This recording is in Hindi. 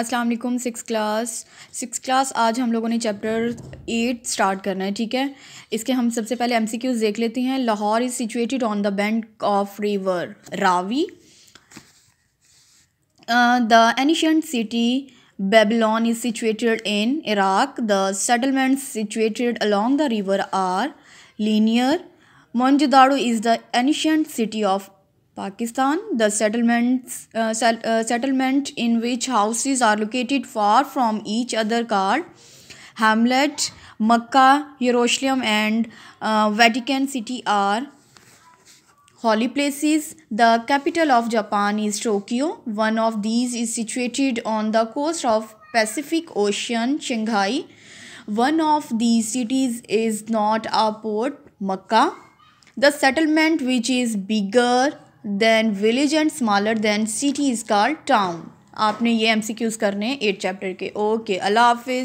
Aslam six class six class आज हम लोगों ने चैप्टर एट स्टार्ट करना है ठीक है इसके हम सबसे पहले एमसीक्यूज देख लेते हैं Lahore is situated on the bank of river Ravi the ancient city Babylon is situated in Iraq the settlement situated along the river are linear Mohenjodaro is the ancient city of Pakistan, the settlements, uh, set, uh, settlement in which houses are located far from each other are Hamlet, Mecca, Jerusalem and uh, Vatican City are holy places. The capital of Japan is Tokyo. One of these is situated on the coast of Pacific Ocean, Shanghai. One of these cities is not a port, Mecca. The settlement which is bigger than village and smaller than city is called town आपने ये एम सी क्यूज़ करने एट चैप्टर के ओके अल्लाह हाफिज़